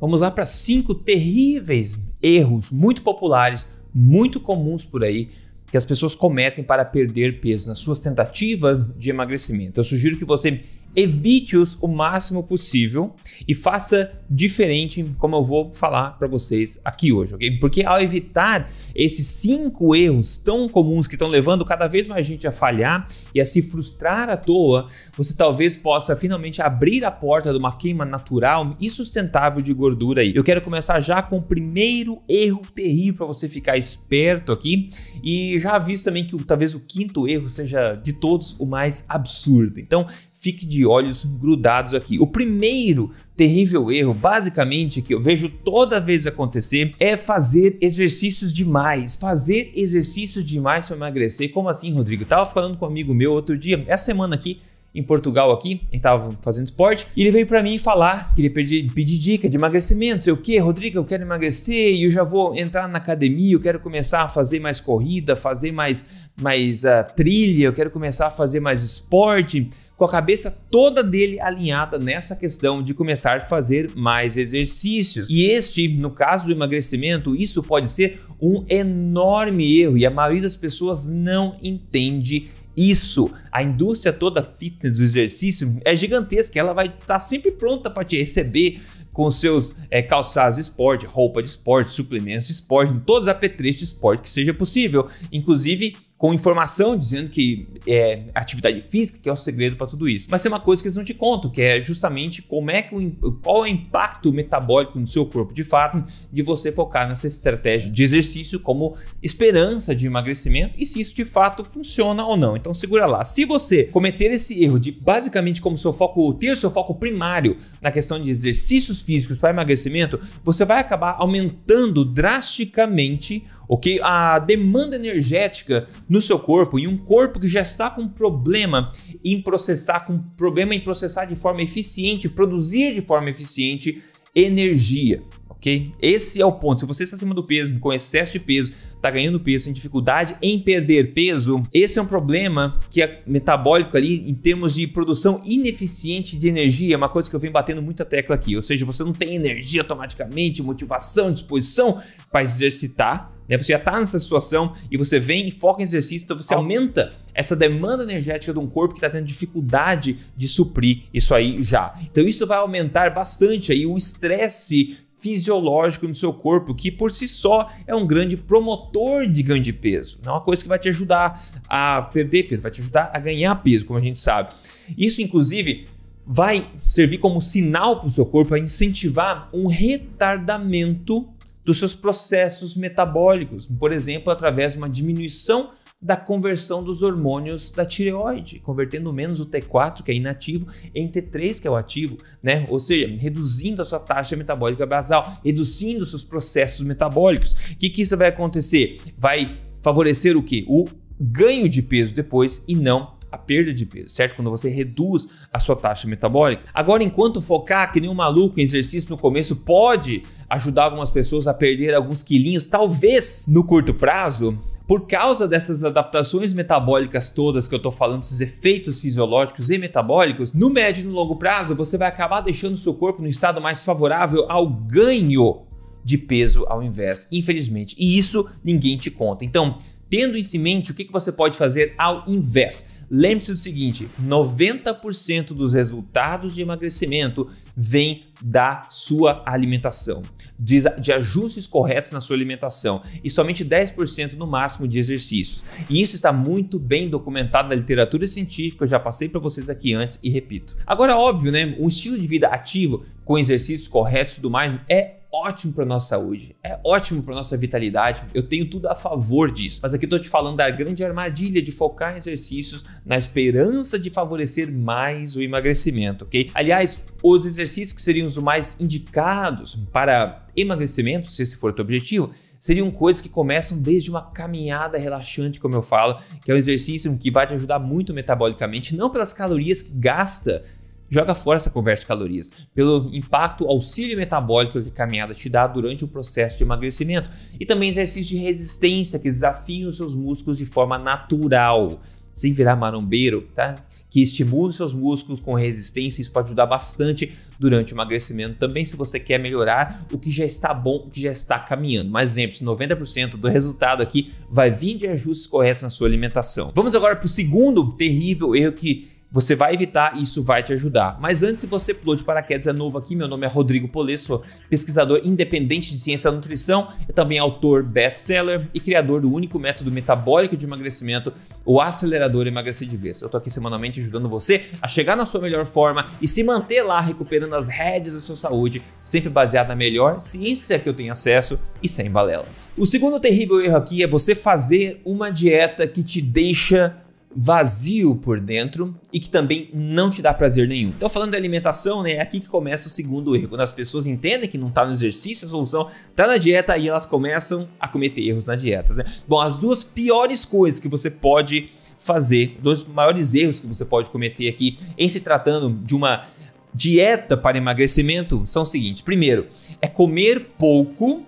Vamos lá para cinco terríveis erros muito populares, muito comuns por aí, que as pessoas cometem para perder peso nas suas tentativas de emagrecimento. Eu sugiro que você evite-os o máximo possível e faça diferente, como eu vou falar para vocês aqui hoje, ok? Porque ao evitar esses cinco erros tão comuns que estão levando cada vez mais gente a falhar e a se frustrar à toa, você talvez possa finalmente abrir a porta de uma queima natural e sustentável de gordura aí. Eu quero começar já com o primeiro erro terrível para você ficar esperto aqui e já aviso também que talvez o quinto erro seja de todos o mais absurdo. Então, fique de olhos grudados aqui. O primeiro terrível erro, basicamente, que eu vejo toda vez acontecer é fazer exercícios demais. Fazer exercícios demais para emagrecer. Como assim, Rodrigo? Eu tava falando com um amigo meu outro dia, essa semana aqui, em Portugal aqui, ele tava fazendo esporte, e ele veio para mim falar, queria pedir, pedir dica de emagrecimento, sei o que, Rodrigo, eu quero emagrecer e eu já vou entrar na academia, eu quero começar a fazer mais corrida, fazer mais, mais uh, trilha, eu quero começar a fazer mais esporte com a cabeça toda dele alinhada nessa questão de começar a fazer mais exercícios. E este, no caso do emagrecimento, isso pode ser um enorme erro e a maioria das pessoas não entende isso. A indústria toda fitness do exercício é gigantesca, ela vai estar tá sempre pronta para te receber com seus é, eh, calçados de esporte, roupa de esporte, suplementos de esporte, todos os apetrechos de esporte que seja possível. Inclusive, com informação dizendo que é atividade física que é o segredo para tudo isso. Mas tem é uma coisa que eles não te contam, que é justamente como é que o, qual é o impacto metabólico no seu corpo de fato de você focar nessa estratégia de exercício como esperança de emagrecimento e se isso de fato funciona ou não. Então segura lá. Se você cometer esse erro de basicamente como seu foco ter seu foco primário na questão de exercícios físicos para emagrecimento, você vai acabar aumentando drasticamente ok? A demanda energética no seu corpo e um corpo que já está com problema em processar, com problema em processar de forma eficiente, produzir de forma eficiente energia, ok? Esse é o ponto. Se você está acima do peso, com excesso de peso, está ganhando peso, tem dificuldade em perder peso, esse é um problema que é metabólico ali em termos de produção ineficiente de energia, é uma coisa que eu venho batendo muita tecla aqui. Ou seja, você não tem energia automaticamente, motivação, disposição para exercitar. Né? Você já está nessa situação e você vem e foca em exercício, então você aumenta essa demanda energética de um corpo que está tendo dificuldade de suprir isso aí já. Então isso vai aumentar bastante aí o estresse fisiológico no seu corpo, que por si só é um grande promotor de ganho de peso. É uma coisa que vai te ajudar a perder peso, vai te ajudar a ganhar peso, como a gente sabe. Isso, inclusive, vai servir como sinal para o seu corpo a incentivar um retardamento dos seus processos metabólicos, por exemplo, através de uma diminuição da conversão dos hormônios da tireoide, convertendo menos o T4, que é inativo, em T3, que é o ativo, né? Ou seja, reduzindo a sua taxa metabólica basal, reduzindo seus processos metabólicos. O que, que isso vai acontecer? Vai favorecer o quê? O ganho de peso depois e não a perda de peso, certo? Quando você reduz a sua taxa metabólica. Agora, enquanto focar que nem um maluco em exercício no começo pode ajudar algumas pessoas a perder alguns quilinhos, talvez no curto prazo, por causa dessas adaptações metabólicas todas que eu estou falando, esses efeitos fisiológicos e metabólicos, no médio e no longo prazo você vai acabar deixando seu corpo no estado mais favorável ao ganho de peso ao invés, infelizmente. E isso ninguém te conta. Então, tendo isso em mente, o que você pode fazer ao invés? Lembre-se do seguinte: 90% dos resultados de emagrecimento vem da sua alimentação, de, de, ajustes corretos na sua alimentação e somente 10% no máximo de exercícios. E isso está muito bem documentado na literatura científica, eu já passei para vocês aqui antes e repito. Agora, é óbvio, né? Um estilo de vida ativo com exercícios corretos e tudo mais é ótimo para nossa saúde, é ótimo para nossa vitalidade. Eu tenho tudo a favor disso. Mas aqui eu tô te falando da grande armadilha de focar em exercícios na esperança de favorecer mais o emagrecimento, ok? Aliás, os exercícios que seriam os mais indicados para emagrecimento, se esse for o teu objetivo, seriam coisas que começam desde uma caminhada relaxante, como eu falo, que é um exercício que vai te ajudar muito metabolicamente, não pelas calorias que gasta Joga fora essa conversa de calorias, pelo impacto auxílio metabólico que a caminhada te dá durante o processo de emagrecimento e também exercícios de resistência que desafiam os seus músculos de forma natural sem virar marombeiro, tá? Que estimule seus músculos com resistência, isso pode ajudar bastante durante o emagrecimento também se você quer melhorar o que já está bom, o que já está caminhando. Mas lembre-se, 90% do resultado aqui vai vir de ajustes corretos na sua alimentação. Vamos agora para o segundo terrível erro que você vai evitar e isso vai te ajudar. Mas antes, se você pulou de paraquedas é novo aqui, meu nome é Rodrigo Polesso, pesquisador independente de ciência da nutrição, é também autor best-seller e criador do único método metabólico de emagrecimento, o acelerador emagrecer de vez. Eu tô aqui semanalmente ajudando você a chegar na sua melhor forma e se manter lá recuperando as rédeas da sua saúde, sempre baseado na melhor ciência que eu tenho acesso e sem balelas. O segundo terrível erro aqui é você fazer uma dieta que te deixa vazio por dentro e que também não te dá prazer nenhum. Então, falando de alimentação, né, é aqui que começa o segundo erro. Quando as pessoas entendem que não está no exercício, a solução está na dieta e elas começam a cometer erros na dieta. Né? Bom, as duas piores coisas que você pode fazer, dois maiores erros que você pode cometer aqui em se tratando de uma dieta para emagrecimento são o seguintes: primeiro, é comer pouco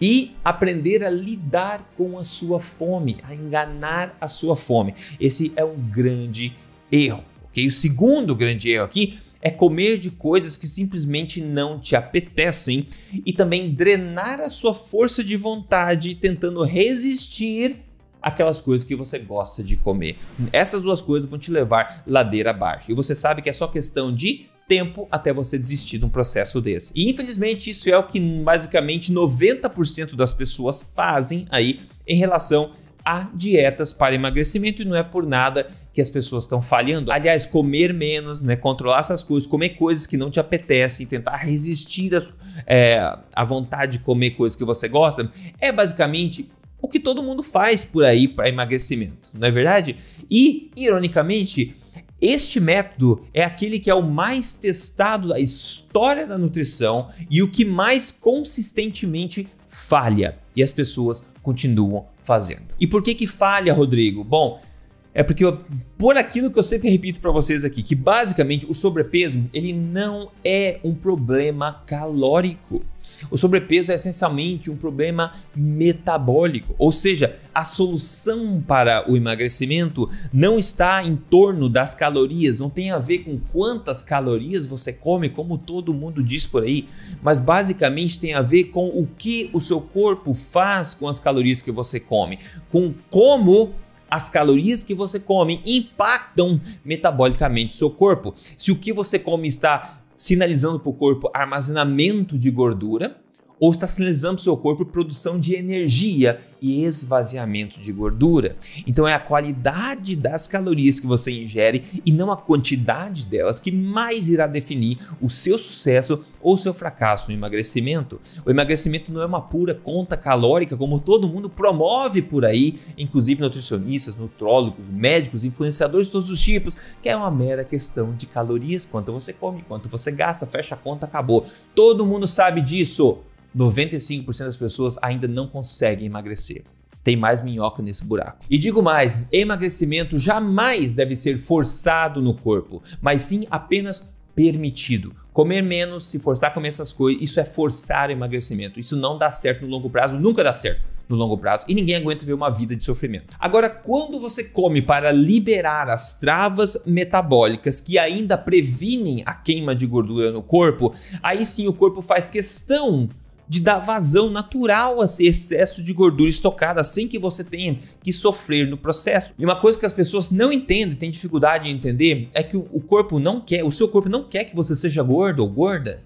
e aprender a lidar com a sua fome, a enganar a sua fome. Esse é um grande erro, ok? O segundo grande erro aqui é comer de coisas que simplesmente não te apetecem e também drenar a sua força de vontade tentando resistir aquelas coisas que você gosta de comer. Essas duas coisas vão te levar ladeira abaixo. E você sabe que é só questão de tempo até você desistir de um processo desse. E infelizmente isso é o que basicamente 90% das pessoas fazem aí em relação a dietas para emagrecimento e não é por nada que as pessoas estão falhando. Aliás, comer menos, né, controlar essas coisas, comer coisas que não te apetecem, tentar resistir é, à é, a vontade de comer coisas que você gosta, é basicamente o que todo mundo faz por aí para emagrecimento, não é verdade? E, ironicamente, este método é aquele que é o mais testado da história da nutrição e o que mais consistentemente falha e as pessoas continuam fazendo. E por que que falha, Rodrigo? Bom, é porque eu, por aquilo que eu sempre repito para vocês aqui, que basicamente o sobrepeso ele não é um problema calórico. O sobrepeso é essencialmente um problema metabólico, ou seja, a solução para o emagrecimento não está em torno das calorias, não tem a ver com quantas calorias você come, como todo mundo diz por aí, mas basicamente tem a ver com o que o seu corpo faz com as calorias que você come, com como as calorias que você come impactam metabolicamente seu corpo. Se o que você come está sinalizando para o corpo armazenamento de gordura, ou está sinalizando para o seu corpo produção de energia e esvaziamento de gordura. Então é a qualidade das calorias que você ingere e não a quantidade delas que mais irá definir o seu sucesso ou seu fracasso no emagrecimento. O emagrecimento não é uma pura conta calórica como todo mundo promove por aí, inclusive nutricionistas, nutrólogos, médicos, influenciadores de todos os tipos, que é uma mera questão de calorias, quanto você come, quanto você gasta, fecha a conta, acabou. Todo mundo sabe disso. 95% das pessoas ainda não conseguem emagrecer. Tem mais minhoca nesse buraco. E digo mais: emagrecimento jamais deve ser forçado no corpo, mas sim apenas permitido. Comer menos, se forçar a comer essas coisas, isso é forçar o emagrecimento. Isso não dá certo no longo prazo, nunca dá certo no longo prazo e ninguém aguenta ver uma vida de sofrimento. Agora, quando você come para liberar as travas metabólicas que ainda previnem a queima de gordura no corpo, aí sim o corpo faz questão de dar vazão natural a esse excesso de gordura estocada, sem que você tenha que sofrer no processo. E uma coisa que as pessoas não entendem, têm dificuldade em entender, é que o corpo não quer, o seu corpo não quer que você seja gordo ou gorda.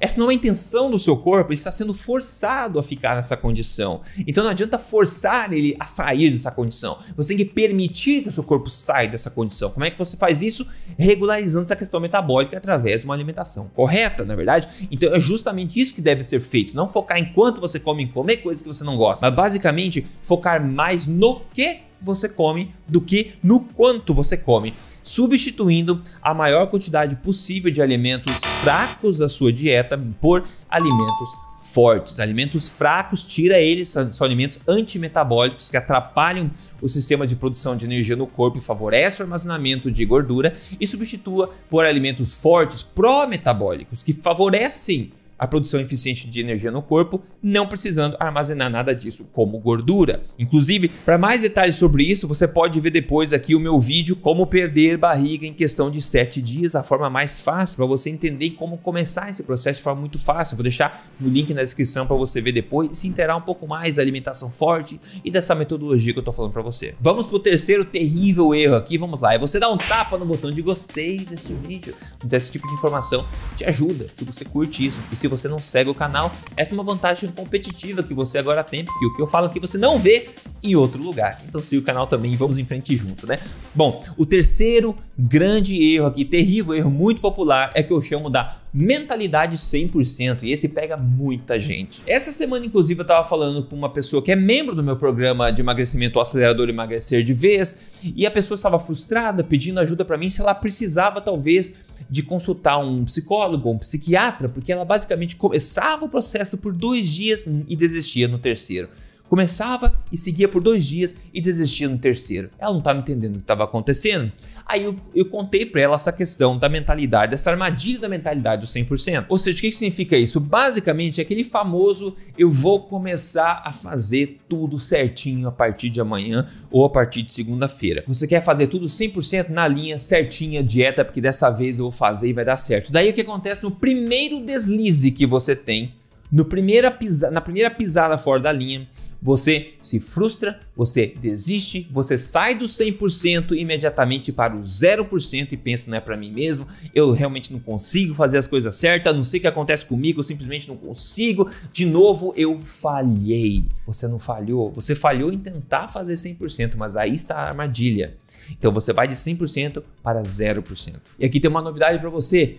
Essa não é a intenção do seu corpo, ele está sendo forçado a ficar nessa condição. Então não adianta forçar ele a sair dessa condição. Você tem que permitir que o seu corpo saia dessa condição. Como é que você faz isso? Regularizando essa questão metabólica através de uma alimentação correta, na é verdade. Então é justamente isso que deve ser feito. Não focar em quanto você come, em comer coisas que você não gosta, mas basicamente focar mais no que você come do que no quanto você come substituindo a maior quantidade possível de alimentos fracos da sua dieta por alimentos fortes. Alimentos fracos, tira eles, são, alimentos antimetabólicos que atrapalham o sistema de produção de energia no corpo e favorece o armazenamento de gordura e substitua por alimentos fortes, pró-metabólicos, que favorecem a produção eficiente de energia no corpo, não precisando armazenar nada disso como gordura. Inclusive, para mais detalhes sobre isso, você pode ver depois aqui o meu vídeo como perder barriga em questão de 7 dias, a forma mais fácil para você entender como começar esse processo de forma muito fácil. Vou deixar o link na descrição para você ver depois e se inteirar um pouco mais da alimentação forte e dessa metodologia que eu estou falando para você. Vamos pro terceiro terrível erro aqui, vamos lá. É você dar um tapa no botão de gostei deste vídeo. Esse tipo de informação te ajuda se você curte isso. E se você não segue o canal. Essa é uma vantagem competitiva que você agora tem, porque o que eu falo aqui é você não vê em outro lugar. Então siga o canal também e vamos em frente junto, né? Bom, o terceiro grande erro aqui, terrível erro muito popular, é que eu chamo da mentalidade 100% e esse pega muita gente. Essa semana inclusive eu estava falando com uma pessoa que é membro do meu programa de emagrecimento acelerador emagrecer de vez e a pessoa estava frustrada pedindo ajuda para mim se ela precisava talvez de consultar um psicólogo, um psiquiatra, porque ela basicamente começava o processo por dois dias e desistia no terceiro. Começava e seguia por dois dias e desistia no terceiro. Ela não estava entendendo o que estava acontecendo. Aí eu, eu contei para ela essa questão da mentalidade, essa armadilha da mentalidade do 100%. Ou seja, o que, que significa isso? Basicamente é aquele famoso eu vou começar a fazer tudo certinho a partir de amanhã ou a partir de segunda-feira. Você quer fazer tudo 100% na linha certinha, dieta, porque dessa vez eu vou fazer e vai dar certo. Daí o que acontece no primeiro deslize que você tem no primeira pisa, na primeira pisada fora da linha, você se frustra, você desiste, você sai do 100% imediatamente para o 0% e pensa, não é para mim mesmo, eu realmente não consigo fazer as coisas certas, não sei o que acontece comigo, eu simplesmente não consigo, de novo eu falhei. Você não falhou, você falhou em tentar fazer 100%, mas aí está a armadilha. Então você vai de 100% para 0%. E aqui tem uma novidade para você.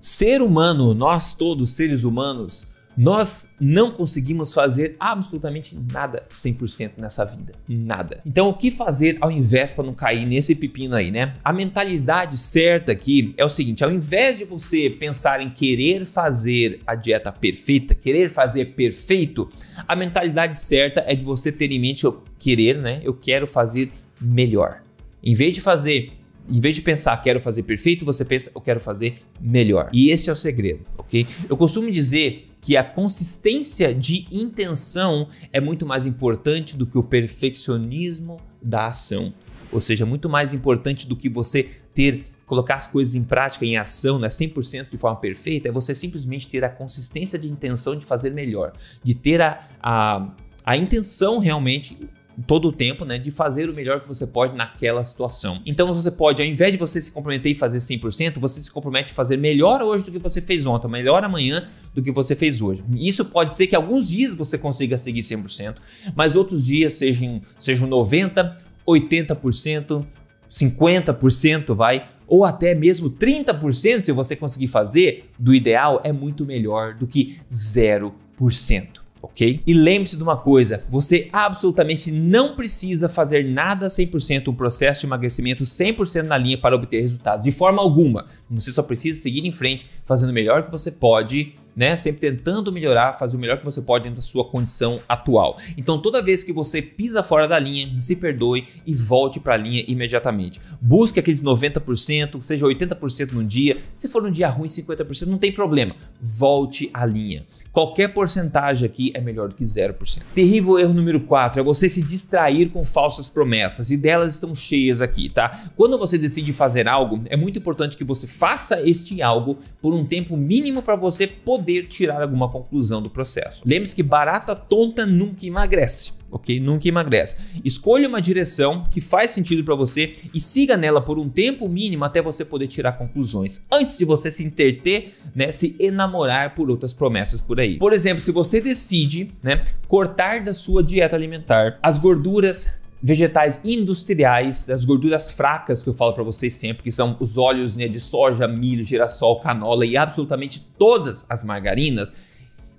Ser humano, nós todos seres humanos, nós não conseguimos fazer absolutamente nada 100% nessa vida, nada. Então, o que fazer ao invés para não cair nesse pepino aí, né? A mentalidade certa aqui é o seguinte: ao invés de você pensar em querer fazer a dieta perfeita, querer fazer perfeito, a mentalidade certa é de você ter em mente eu querer, né? Eu quero fazer melhor. Em vez de fazer em vez de pensar quero fazer perfeito, você pensa eu quero fazer melhor. E esse é o segredo, ok? Eu costumo dizer que a consistência de intenção é muito mais importante do que o perfeccionismo da ação. Ou seja, muito mais importante do que você ter colocar as coisas em prática, em ação, né, 100% de forma perfeita, é você simplesmente ter a consistência de intenção de fazer melhor, de ter a, a, a intenção realmente todo o tempo, né, de fazer o melhor que você pode naquela situação. Então você pode, ao invés de você se comprometer e fazer 100%, você se compromete a fazer melhor hoje do que você fez ontem, melhor amanhã do que você fez hoje. Isso pode ser que alguns dias você consiga seguir 100%, mas outros dias sejam, sejam 90, 80%, 50%, vai, ou até mesmo 30%, se você conseguir fazer do ideal, é muito melhor do que 0% ok? E lembre-se de uma coisa: você absolutamente não precisa fazer nada 100%, um processo de emagrecimento 100% na linha para obter resultados, de forma alguma. Você só precisa seguir em frente, fazendo o melhor que você pode né? Sempre tentando melhorar, fazer o melhor que você pode dentro da sua condição atual. Então, toda vez que você pisa fora da linha, se perdoe e volte para a linha imediatamente. Busque aqueles 90%, seja 80% num dia. Se for um dia ruim, 50%, não tem problema. Volte à linha. Qualquer porcentagem aqui é melhor do que 0%. Terrível erro número 4 é você se distrair com falsas promessas e delas estão cheias aqui, tá? Quando você decide fazer algo, é muito importante que você faça este algo por um tempo mínimo para você poder poder tirar alguma conclusão do processo. Lembre-se que barata tonta nunca emagrece ok? Nunca emagrece. Escolha uma direção que faz sentido para você e siga nela por um tempo mínimo até você poder tirar conclusões, antes de você se interter, né, se enamorar por outras promessas por aí. Por exemplo, se você decide, né, cortar da sua dieta alimentar as gorduras vegetais industriais, das gorduras fracas que eu falo para vocês sempre, que são os óleos né, de soja, milho, girassol, canola e absolutamente todas as margarinas.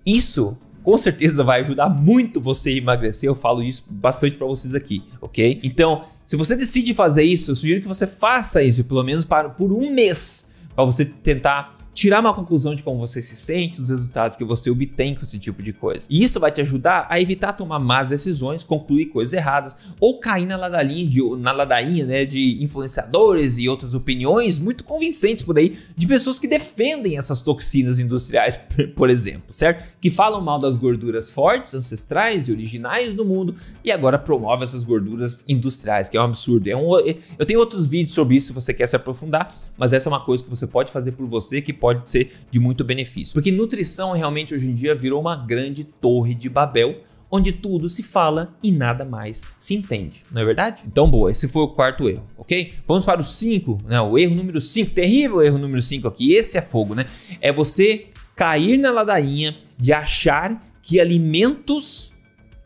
Isso com certeza vai ajudar muito você a emagrecer. Eu falo isso bastante para vocês aqui, ok? Então, se você decide fazer isso, eu sugiro que você faça isso pelo menos para, por um mês para você tentar tirar uma conclusão de como você se sente, os resultados que você obtém com esse tipo de coisa. E isso vai te ajudar a evitar tomar más decisões, concluir coisas erradas ou cair na ladainha de, na ladainha, né, de influenciadores e outras opiniões muito convincentes por aí de pessoas que defendem essas toxinas industriais, por exemplo, certo? Que falam mal das gorduras fortes, ancestrais e originais do mundo e agora promove essas gorduras industriais, que é um absurdo. É um, eu tenho outros vídeos sobre isso se você quer se aprofundar, mas essa é uma coisa que você pode fazer por você que pode ser de muito benefício. Porque nutrição realmente hoje em dia virou uma grande torre de Babel onde tudo se fala e nada mais se entende, não é verdade? Então, boa, esse foi o quarto erro, ok? Vamos para o cinco, né? O erro número cinco, terrível erro número cinco aqui, esse é fogo, né? É você cair na ladainha de achar que alimentos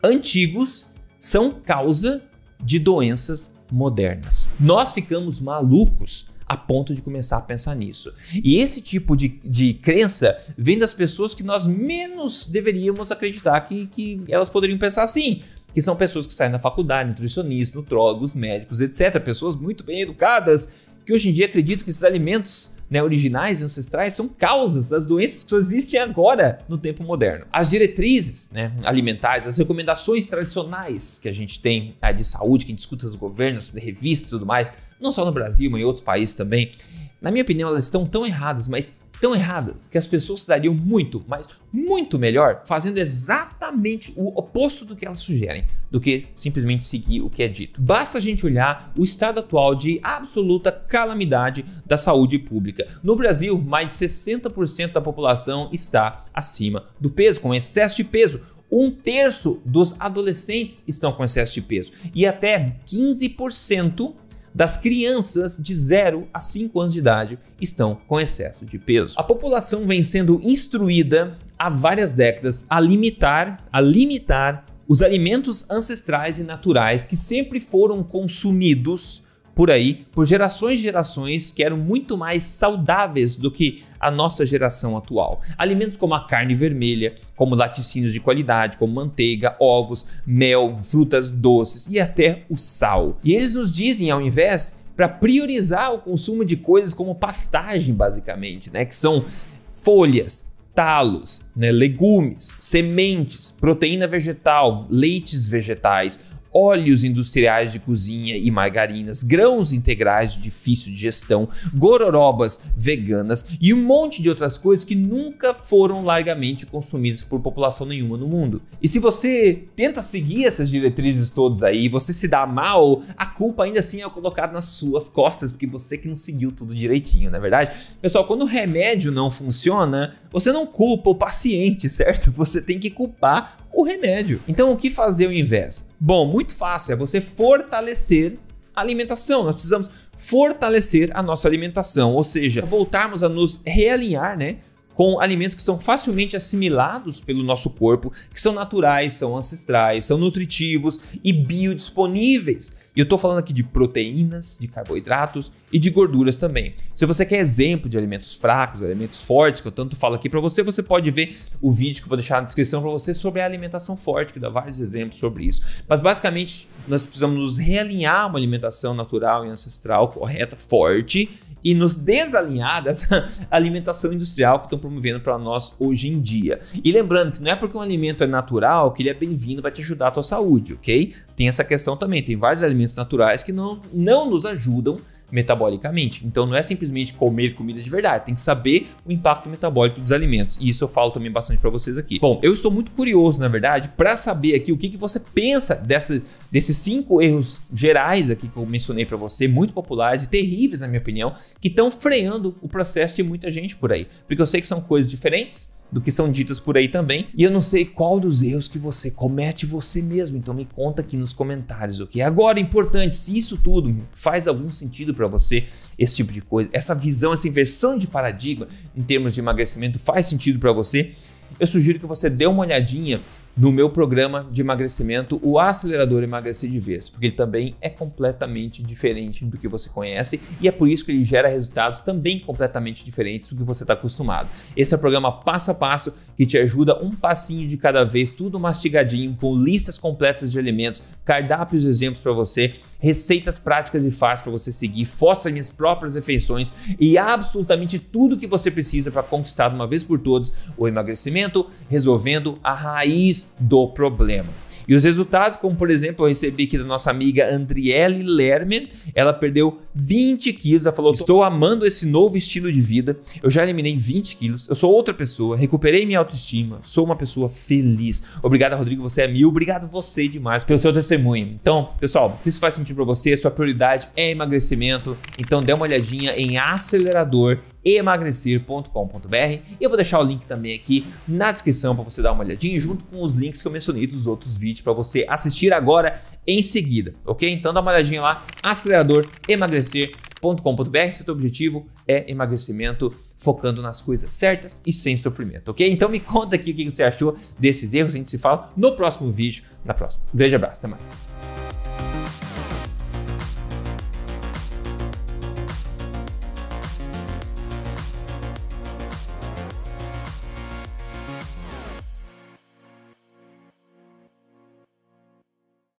antigos são causa de doenças modernas. Nós ficamos malucos a ponto de começar a pensar nisso. E esse tipo de, de crença vem das pessoas que nós menos deveríamos acreditar que, que elas poderiam pensar assim que são pessoas que saem da faculdade, nutricionistas, nutrólogos, médicos, etc. Pessoas muito bem educadas, que hoje em dia acreditam que esses alimentos né, originais, ancestrais, são causas das doenças que só existem agora no tempo moderno. As diretrizes né, alimentares, as recomendações tradicionais que a gente tem né, de saúde, que a gente escuta dos governos, de revistas e tudo mais, não só no Brasil, mas em outros países também. Na minha opinião, elas estão tão erradas, mas tão erradas, que as pessoas se dariam muito, mas muito melhor fazendo exatamente o oposto do que elas sugerem, do que simplesmente seguir o que é dito. Basta a gente olhar o estado atual de absoluta calamidade da saúde pública. No Brasil, mais de 60% da população está acima do peso, com excesso de peso. Um terço dos adolescentes estão com excesso de peso e até 15% das crianças de 0 a 5 anos de idade estão com excesso de peso. A população vem sendo instruída há várias décadas a limitar, a limitar os alimentos ancestrais e naturais que sempre foram consumidos por aí por gerações e gerações que eram muito mais saudáveis do que a nossa geração atual. Alimentos como a carne vermelha, como laticínios de qualidade, como manteiga, ovos, mel, frutas doces e até o sal. E eles nos dizem, ao invés, para priorizar o consumo de coisas como pastagem, basicamente, né? Que são folhas, talos, né? legumes, sementes, proteína vegetal, leites vegetais, óleos industriais de cozinha e margarinas, grãos integrais de difícil digestão, gororobas veganas e um monte de outras coisas que nunca foram largamente consumidas por população nenhuma no mundo. E se você tenta seguir essas diretrizes todas aí, e você se dá mal, a culpa ainda assim é colocada nas suas costas, porque você que não seguiu tudo direitinho, não é verdade? Pessoal, quando o remédio não funciona, você não culpa o paciente, certo? Você tem que culpar o remédio. Então, o que fazer ao invés? Bom, muito fácil, é você fortalecer a alimentação. Nós precisamos fortalecer a nossa alimentação, ou seja, voltarmos a nos realinhar, né? com alimentos que são facilmente assimilados pelo nosso corpo, que são naturais, são ancestrais, são nutritivos e biodisponíveis. E eu estou falando aqui de proteínas, de carboidratos e de gorduras também. Se você quer exemplo de alimentos fracos, alimentos fortes, que eu tanto falo aqui para você, você pode ver o vídeo que eu vou deixar na descrição para você sobre a alimentação forte, que dá vários exemplos sobre isso. Mas basicamente, nós precisamos nos realinhar uma alimentação natural e ancestral correta, forte, e nos desalinhar dessa alimentação industrial que estão promovendo para nós hoje em dia. E lembrando que não é porque um alimento é natural que ele é bem-vindo, vai te ajudar a tua saúde, ok? Tem essa questão também, tem vários alimentos naturais que não, não nos ajudam metabolicamente. Então não é simplesmente comer comidas de verdade, tem que saber o impacto metabólico dos alimentos. E isso eu falo também bastante para vocês aqui. Bom, eu estou muito curioso, na verdade, para saber aqui o que, que você pensa dessa, desses cinco erros gerais aqui que eu mencionei para você, muito populares e terríveis, na minha opinião, que estão freando o processo de muita gente por aí. Porque eu sei que são coisas diferentes do que são ditas por aí também. E eu não sei qual dos erros que você comete você mesmo, então me conta aqui nos comentários, ok? Agora, importante, se isso tudo faz algum sentido para você, esse tipo de coisa, essa visão, essa inversão de paradigma em termos de emagrecimento faz sentido para você, eu sugiro que você dê uma olhadinha no meu programa de emagrecimento, o acelerador emagrecer de vez, porque ele também é completamente diferente do que você conhece e é por isso que ele gera resultados também completamente diferentes do que você está acostumado. Esse é o programa passo a passo que te ajuda um passinho de cada vez, tudo mastigadinho, com listas completas de alimentos, cardápios exemplos para você receitas práticas e fáceis para você seguir, fotos das minhas próprias refeições e absolutamente tudo que você precisa para conquistar de uma vez por todas o emagrecimento, resolvendo a raiz do problema. E os resultados, como por exemplo, eu recebi aqui da nossa amiga Andriele Lerman ela perdeu 20 quilos, ela falou: Estou amando esse novo estilo de vida, eu já eliminei 20 quilos, eu sou outra pessoa, recuperei minha autoestima, sou uma pessoa feliz. Obrigado, Rodrigo, você é mil, obrigado você demais pelo seu testemunho. Então, pessoal, se isso faz sentido para você, sua prioridade é emagrecimento, então dê uma olhadinha em acelerador emagrecer.com.br. Eu vou deixar o link também aqui na descrição para você dar uma olhadinha, junto com os links que eu mencionei dos outros vídeos para você assistir agora em seguida, ok? Então dá uma olhadinha lá, acelerador emagrecer.com.br. Se é o teu objetivo é emagrecimento, focando nas coisas certas e sem sofrimento, ok? Então me conta aqui o que você achou desses erros. A gente se fala no próximo vídeo, na próxima. Um grande abraço, até mais.